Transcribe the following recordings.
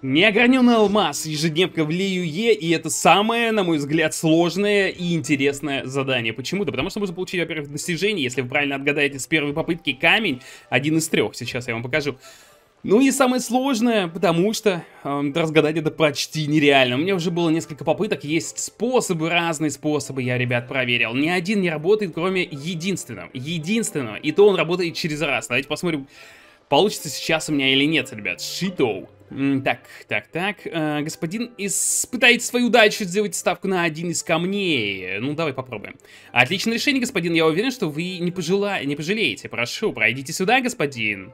Неограненный алмаз, ежедневка в Лиюе, и это самое, на мой взгляд, сложное и интересное задание. Почему-то, потому что можно получить, во-первых, достижение, если вы правильно отгадаете с первой попытки камень, один из трех, сейчас я вам покажу. Ну и самое сложное, потому что э, разгадать это почти нереально. У меня уже было несколько попыток, есть способы, разные способы я, ребят, проверил. Ни один не работает, кроме единственного. Единственного, и то он работает через раз. Давайте посмотрим, получится сейчас у меня или нет, ребят. Шитоу. Так, так, так. Э, господин испытает свою удачу сделать ставку на один из камней. Ну, давай попробуем. Отличное решение, господин. Я уверен, что вы не, пожела... не пожалеете. Прошу, пройдите сюда, господин.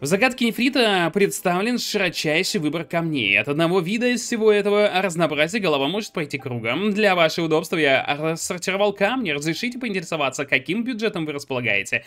В загадке нефрита представлен широчайший выбор камней. От одного вида из всего этого разнообразия голова может пройти кругом. Для вашего удобства я рассортировал камни. Разрешите поинтересоваться, каким бюджетом вы располагаете?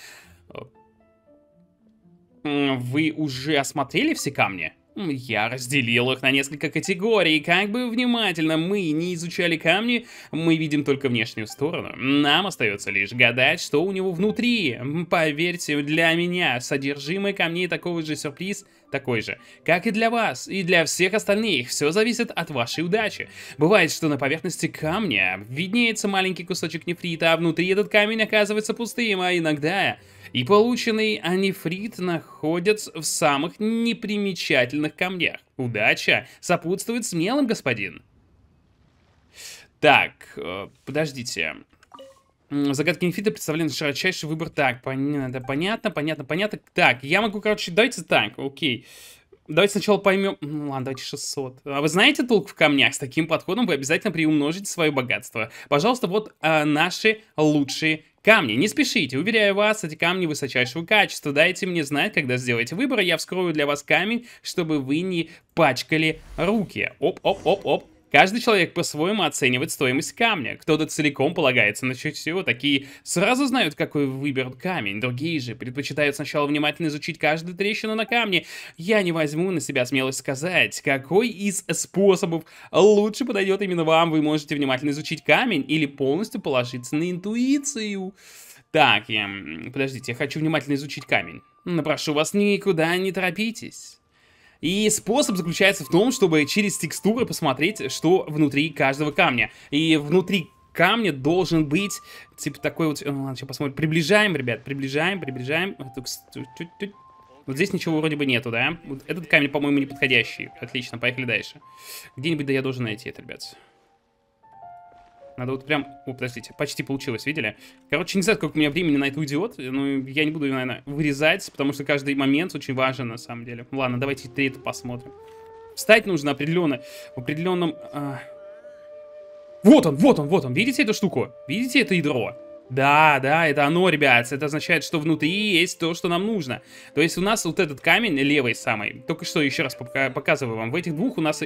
Вы уже осмотрели все камни? Я разделил их на несколько категорий. Как бы внимательно мы не изучали камни, мы видим только внешнюю сторону. Нам остается лишь гадать, что у него внутри. Поверьте, для меня содержимое камней такого же сюрприз такой же, как и для вас, и для всех остальных. Все зависит от вашей удачи. Бывает, что на поверхности камня виднеется маленький кусочек нефрита, а внутри этот камень оказывается пустым, а иногда и полученный анефрит находится в самых непримечательных драгоценных камнях. Удача сопутствует смелым, господин. Так, э, подождите. Загадки Инфита представлен широчайший выбор. Так, понятно, понятно, понятно, понятно. Так, я могу, короче, дайте так, окей. Давайте сначала поймем... Ну ладно, давайте 600. А вы знаете толк в камнях? С таким подходом вы обязательно приумножите свое богатство. Пожалуйста, вот а, наши лучшие камни. Не спешите, уверяю вас, эти камни высочайшего качества. Дайте мне знать, когда сделаете выбор, я вскрою для вас камень, чтобы вы не пачкали руки. Оп-оп-оп-оп. Каждый человек по-своему оценивает стоимость камня. Кто-то целиком полагается на чутье, такие сразу знают, какой выберут камень. Другие же предпочитают сначала внимательно изучить каждую трещину на камне. Я не возьму на себя смелость сказать, какой из способов лучше подойдет именно вам. Вы можете внимательно изучить камень или полностью положиться на интуицию. Так, я... подождите, я хочу внимательно изучить камень. Но прошу вас, никуда не торопитесь. И способ заключается в том, чтобы через текстуры посмотреть, что внутри каждого камня. И внутри камня должен быть, типа, такой вот... Э, ну, ладно, сейчас посмотрим. Приближаем, ребят, приближаем, приближаем. Вот здесь ничего вроде бы нету, да? Вот этот камень, по-моему, неподходящий. Отлично, поехали дальше. Где-нибудь да я должен найти это, ребят. Надо вот прям... О, подождите, почти получилось, видели? Короче, не знаю, как у меня времени на это идиот. Ну, я не буду ее, наверное, вырезать, потому что каждый момент очень важен, на самом деле. Ладно, давайте это посмотрим. Встать нужно определенно, в определенном... А... Вот он, вот он, вот он. Видите эту штуку? Видите это ядро? Да, да, это оно, ребят. Это означает, что внутри есть то, что нам нужно. То есть у нас вот этот камень левый самый. Только что еще раз показываю вам. В этих двух у нас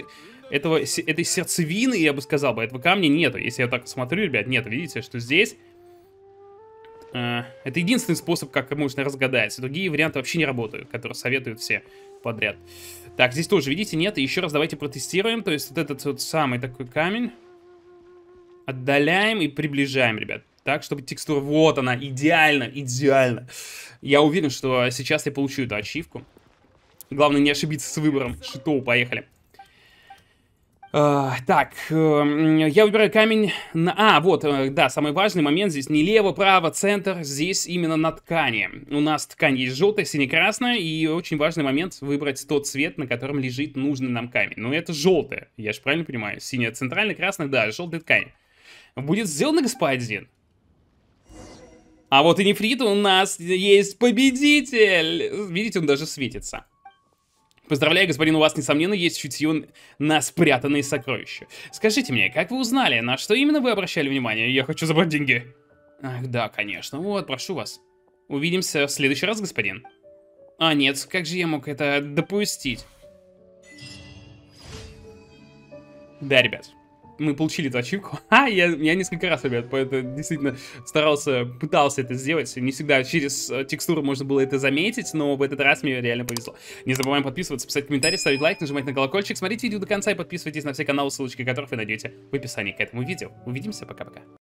этого, этой сердцевины, я бы сказал бы, этого камня нету. Если я так смотрю, ребят, нет. Видите, что здесь... Э, это единственный способ, как можно разгадать. Другие варианты вообще не работают, которые советуют все подряд. Так, здесь тоже, видите, нет. еще раз давайте протестируем. То есть вот этот вот самый такой камень. Отдаляем и приближаем, ребят так, чтобы текстура, вот она, идеально, идеально. Я уверен, что сейчас я получу эту ачивку. Главное не ошибиться с выбором. Шитоу, поехали. Uh, так, uh, я выбираю камень на... А, вот, uh, да, самый важный момент здесь не лево, право, центр, здесь именно на ткани. У нас ткань есть желтая, сине-красная, и очень важный момент выбрать тот цвет, на котором лежит нужный нам камень. Ну, это желтая, я же правильно понимаю, синяя центральная, красная, да, желтая ткань. Будет сделано, господин? А вот и нефрит у нас есть победитель. Видите, он даже светится. Поздравляю, господин, у вас, несомненно, есть чутье на спрятанные сокровища. Скажите мне, как вы узнали, на что именно вы обращали внимание? Я хочу забрать деньги. Ах, да, конечно. Вот, прошу вас. Увидимся в следующий раз, господин. А, нет, как же я мог это допустить? Да, ребят мы получили эту ачивку. А, я, я несколько раз, ребят, по это действительно старался, пытался это сделать. Не всегда через э, текстуру можно было это заметить, но в этот раз мне реально повезло. Не забываем подписываться, писать комментарии, ставить лайк, нажимать на колокольчик, смотреть видео до конца и подписывайтесь на все каналы, ссылочки которых вы найдете в описании к этому видео. Увидимся, пока-пока.